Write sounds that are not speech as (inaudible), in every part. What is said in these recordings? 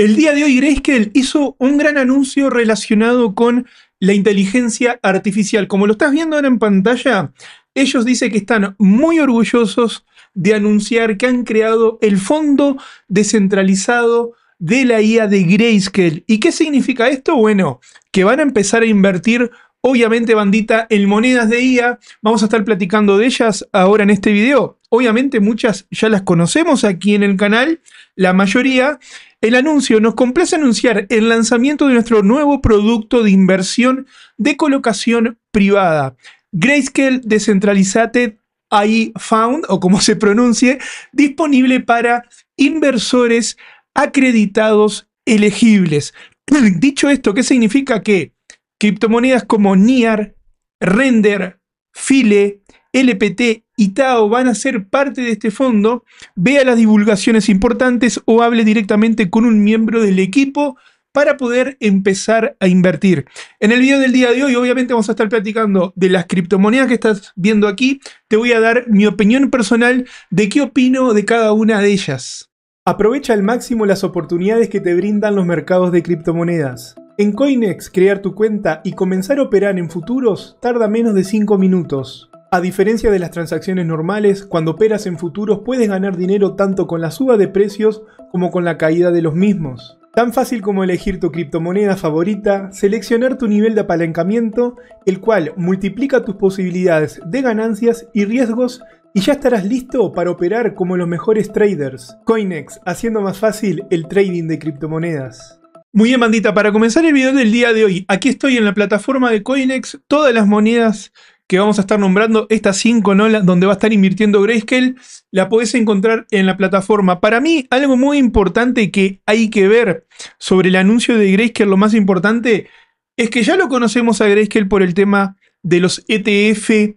El día de hoy Grayscale hizo un gran anuncio relacionado con la inteligencia artificial. Como lo estás viendo ahora en pantalla, ellos dicen que están muy orgullosos de anunciar que han creado el fondo descentralizado de la IA de Grayscale. ¿Y qué significa esto? Bueno, que van a empezar a invertir, obviamente, bandita, en monedas de IA. Vamos a estar platicando de ellas ahora en este video. Obviamente muchas ya las conocemos aquí en el canal, la mayoría, el anuncio nos complace anunciar el lanzamiento de nuestro nuevo producto de inversión de colocación privada, Grayscale Decentralized AI Found, o como se pronuncie, disponible para inversores acreditados elegibles. (clears throat) Dicho esto, ¿qué significa que criptomonedas como NIAR, Render, File, LPT y TAO van a ser parte de este fondo, vea las divulgaciones importantes o hable directamente con un miembro del equipo para poder empezar a invertir. En el video del día de hoy, obviamente vamos a estar platicando de las criptomonedas que estás viendo aquí. Te voy a dar mi opinión personal de qué opino de cada una de ellas. Aprovecha al máximo las oportunidades que te brindan los mercados de criptomonedas. En Coinex, crear tu cuenta y comenzar a operar en futuros tarda menos de 5 minutos. A diferencia de las transacciones normales, cuando operas en futuros puedes ganar dinero tanto con la suba de precios como con la caída de los mismos. Tan fácil como elegir tu criptomoneda favorita, seleccionar tu nivel de apalancamiento, el cual multiplica tus posibilidades de ganancias y riesgos y ya estarás listo para operar como los mejores traders. Coinex, haciendo más fácil el trading de criptomonedas. Muy bien, bandita, para comenzar el video del día de hoy, aquí estoy en la plataforma de Coinex, todas las monedas que vamos a estar nombrando, estas cinco nolas donde va a estar invirtiendo Grayscale, la podés encontrar en la plataforma. Para mí, algo muy importante que hay que ver sobre el anuncio de Grayscale, lo más importante es que ya lo conocemos a Grayscale por el tema de los ETF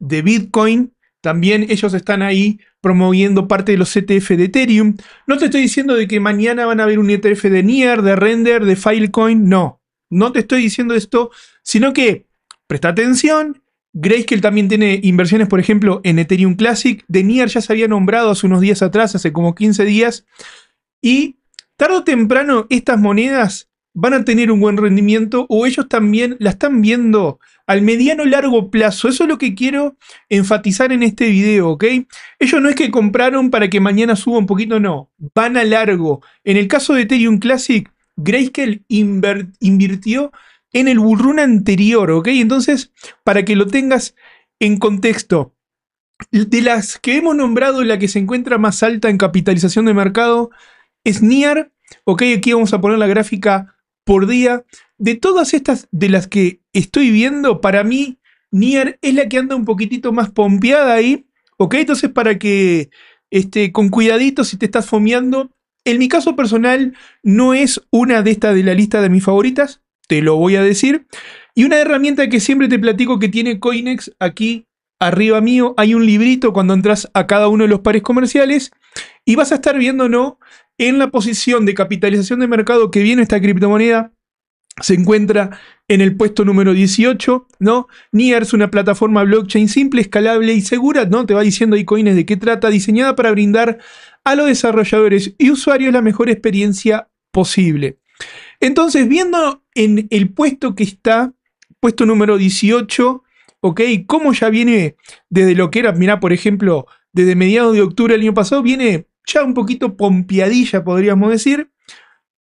de Bitcoin. También ellos están ahí promoviendo parte de los ETF de Ethereum. No te estoy diciendo de que mañana van a haber un ETF de Nier, de Render, de Filecoin. No, no te estoy diciendo esto, sino que presta atención Grayscale también tiene inversiones, por ejemplo, en Ethereum Classic. De ya se había nombrado hace unos días atrás, hace como 15 días. Y tarde o temprano estas monedas van a tener un buen rendimiento o ellos también la están viendo al mediano largo plazo. Eso es lo que quiero enfatizar en este video, ¿ok? Ellos no es que compraron para que mañana suba un poquito, no. Van a largo. En el caso de Ethereum Classic, Grayscale invirtió en el burrón anterior, ¿ok? Entonces, para que lo tengas en contexto, de las que hemos nombrado, la que se encuentra más alta en capitalización de mercado es NIAR, ¿ok? Aquí vamos a poner la gráfica por día. De todas estas, de las que estoy viendo, para mí, NIAR es la que anda un poquitito más pompeada ahí, ¿ok? Entonces, para que, este, con cuidadito, si te estás fomeando, en mi caso personal, no es una de estas de la lista de mis favoritas, te lo voy a decir. Y una herramienta que siempre te platico que tiene Coinex aquí arriba mío, hay un librito cuando entras a cada uno de los pares comerciales y vas a estar viendo, ¿no? En la posición de capitalización de mercado que viene esta criptomoneda, se encuentra en el puesto número 18, ¿no? es una plataforma blockchain simple, escalable y segura, ¿no? Te va diciendo ahí Coinex de qué trata, diseñada para brindar a los desarrolladores y usuarios la mejor experiencia posible. Entonces, viendo en el puesto que está, puesto número 18, ¿ok? ¿Cómo ya viene desde lo que era, mirá, por ejemplo, desde mediados de octubre del año pasado, viene ya un poquito pompeadilla, podríamos decir.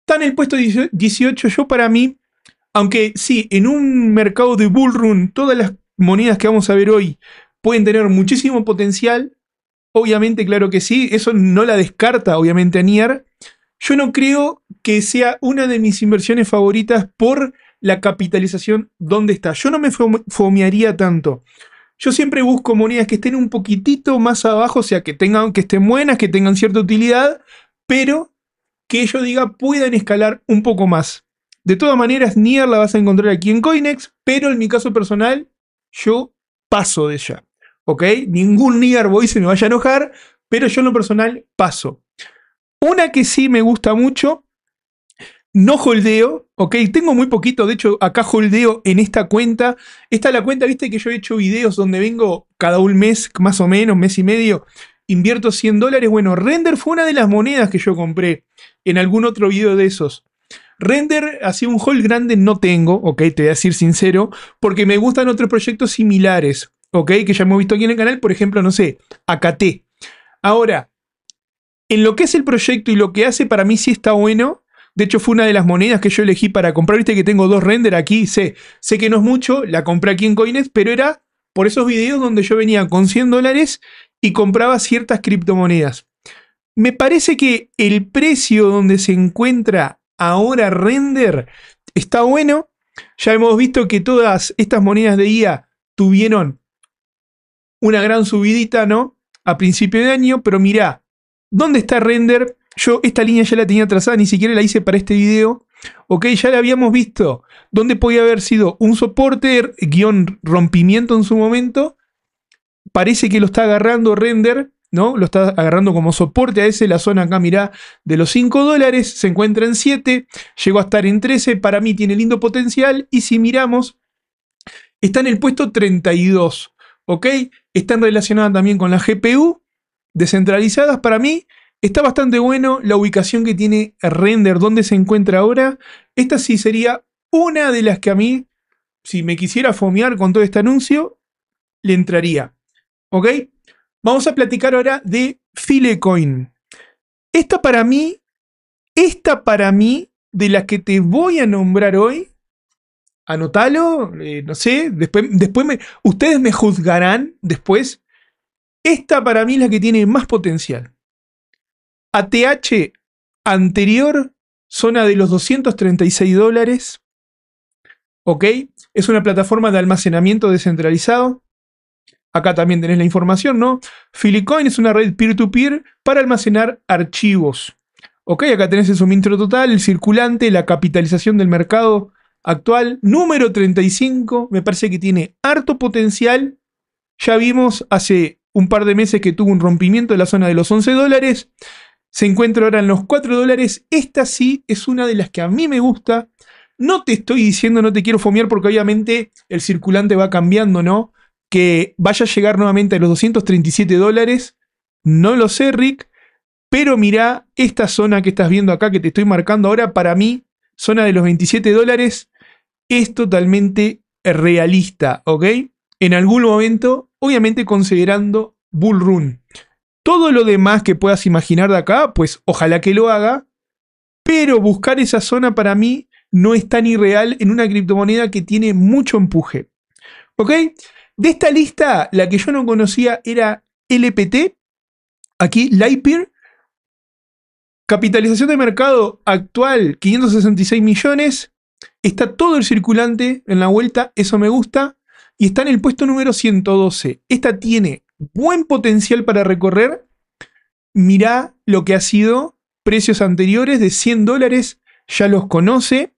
Está en el puesto 18, yo para mí, aunque sí, en un mercado de bullrun, todas las monedas que vamos a ver hoy pueden tener muchísimo potencial. Obviamente, claro que sí, eso no la descarta, obviamente, a Nier. Yo no creo que sea una de mis inversiones favoritas por la capitalización donde está. Yo no me fomearía tanto. Yo siempre busco monedas que estén un poquitito más abajo, o sea, que tengan, que estén buenas, que tengan cierta utilidad, pero que yo diga puedan escalar un poco más. De todas maneras, Nier la vas a encontrar aquí en Coinex, pero en mi caso personal, yo paso de ella. ¿Ok? Ningún Nier Boy se me vaya a enojar, pero yo en lo personal paso. Una que sí me gusta mucho, no holdeo, ok, tengo muy poquito, de hecho acá holdeo en esta cuenta. Esta es la cuenta, viste que yo he hecho videos donde vengo cada un mes, más o menos, mes y medio, invierto 100 dólares. Bueno, Render fue una de las monedas que yo compré en algún otro video de esos. Render, así un hold grande no tengo, ok, te voy a decir sincero, porque me gustan otros proyectos similares, ok, que ya hemos visto aquí en el canal, por ejemplo, no sé, AKT. Ahora, en lo que es el proyecto y lo que hace, para mí sí está bueno. De hecho, fue una de las monedas que yo elegí para comprar. Viste que tengo dos render aquí, sé, sé que no es mucho, la compré aquí en Coinet. pero era por esos videos donde yo venía con 100 dólares y compraba ciertas criptomonedas. Me parece que el precio donde se encuentra ahora render está bueno. Ya hemos visto que todas estas monedas de IA tuvieron una gran subidita, ¿no? A principio de año, pero mirá, ¿Dónde está render? Yo esta línea ya la tenía trazada, ni siquiera la hice para este video. Ok, ya la habíamos visto. ¿Dónde podía haber sido un soporte, guión rompimiento en su momento? Parece que lo está agarrando render, ¿no? Lo está agarrando como soporte a ese. La zona acá, mirá, de los 5 dólares, se encuentra en 7, llegó a estar en 13. Para mí tiene lindo potencial. Y si miramos, está en el puesto 32. ¿Ok? Están relacionadas también con la GPU descentralizadas, para mí está bastante bueno la ubicación que tiene Render, donde se encuentra ahora. Esta sí sería una de las que a mí, si me quisiera fomear con todo este anuncio, le entraría. ¿Ok? Vamos a platicar ahora de Filecoin. Esta para mí, esta para mí, de las que te voy a nombrar hoy, Anótalo, eh, no sé, después, después me, ustedes me juzgarán después esta para mí es la que tiene más potencial. ATH anterior, zona de los 236 dólares. ¿Ok? Es una plataforma de almacenamiento descentralizado. Acá también tenés la información, ¿no? Filicoin es una red peer-to-peer -peer para almacenar archivos. Ok, acá tenés el suministro total, el circulante, la capitalización del mercado actual. Número 35, me parece que tiene harto potencial. Ya vimos hace un par de meses que tuvo un rompimiento de la zona de los 11 dólares. Se encuentra ahora en los 4 dólares. Esta sí es una de las que a mí me gusta. No te estoy diciendo, no te quiero fomear porque obviamente el circulante va cambiando, ¿no? Que vaya a llegar nuevamente a los 237 dólares. No lo sé, Rick. Pero mirá esta zona que estás viendo acá, que te estoy marcando ahora, para mí, zona de los 27 dólares, es totalmente realista, ¿ok? En algún momento obviamente considerando Bull Run. Todo lo demás que puedas imaginar de acá, pues ojalá que lo haga, pero buscar esa zona para mí no es tan irreal en una criptomoneda que tiene mucho empuje. ¿Ok? De esta lista, la que yo no conocía era LPT, aquí Lightpeer, capitalización de mercado actual 566 millones, está todo el circulante en la vuelta, eso me gusta y está en el puesto número 112. Esta tiene buen potencial para recorrer. Mirá lo que ha sido precios anteriores de 100 dólares, ya los conoce.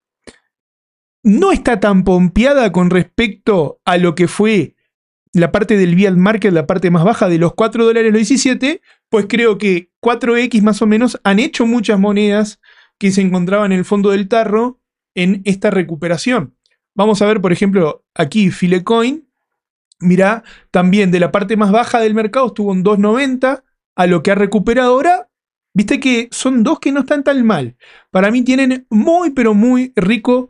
No está tan pompeada con respecto a lo que fue la parte del Vial Market, la parte más baja de los 4 dólares los 17, pues creo que 4X más o menos han hecho muchas monedas que se encontraban en el fondo del tarro en esta recuperación. Vamos a ver, por ejemplo, aquí Filecoin, mirá, también de la parte más baja del mercado estuvo en 2.90, a lo que ha recuperado ahora, viste que son dos que no están tan mal. Para mí tienen muy, pero muy rico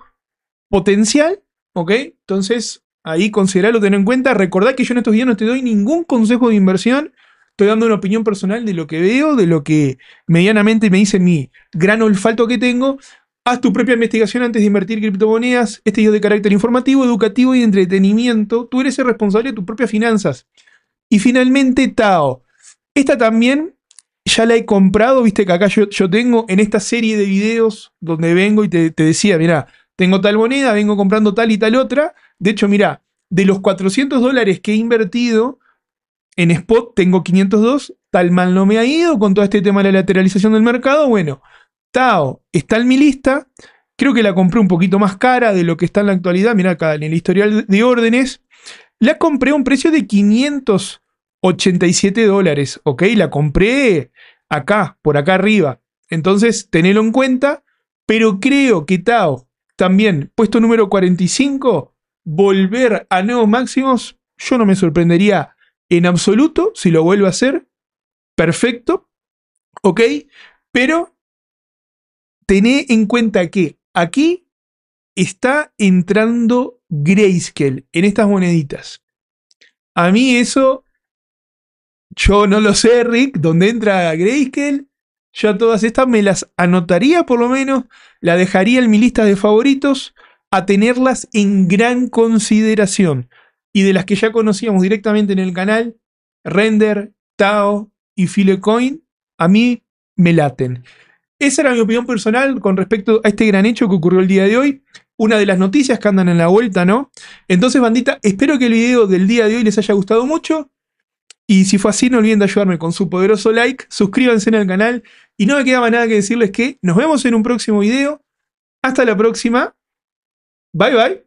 potencial, ¿ok? Entonces, ahí consideralo, tener en cuenta. Recordad que yo en estos días no te doy ningún consejo de inversión. Estoy dando una opinión personal de lo que veo, de lo que medianamente me dice mi gran olfato que tengo. Haz tu propia investigación antes de invertir criptomonedas. Este video de carácter informativo, educativo y entretenimiento. Tú eres el responsable de tus propias finanzas. Y finalmente, Tao. Esta también ya la he comprado, viste que acá yo, tengo en esta serie de videos donde vengo y te, decía, mira, tengo tal moneda, vengo comprando tal y tal otra. De hecho, mira, de los 400 dólares que he invertido en spot, tengo 502. Tal mal no me ha ido con todo este tema de la lateralización del mercado. Bueno, Tao está en mi lista. Creo que la compré un poquito más cara de lo que está en la actualidad. Mirá acá en el historial de órdenes. La compré a un precio de 587 dólares. Ok, la compré acá, por acá arriba. Entonces, tenelo en cuenta. Pero creo que Tao, también puesto número 45, volver a nuevos máximos, yo no me sorprendería en absoluto si lo vuelvo a hacer. Perfecto. Ok. Pero tené en cuenta que aquí está entrando grayscale en estas moneditas. A mí eso, yo no lo sé, Rick, dónde entra grayscale. Yo todas estas me las anotaría por lo menos, la dejaría en mi lista de favoritos a tenerlas en gran consideración. Y de las que ya conocíamos directamente en el canal, Render, Tao y Filecoin, a mí me laten. Esa era mi opinión personal con respecto a este gran hecho que ocurrió el día de hoy. Una de las noticias que andan en la vuelta, ¿no? Entonces, bandita, espero que el video del día de hoy les haya gustado mucho. Y si fue así, no olviden de ayudarme con su poderoso like, suscríbanse al canal. Y no me quedaba nada que decirles que nos vemos en un próximo video. Hasta la próxima. Bye bye.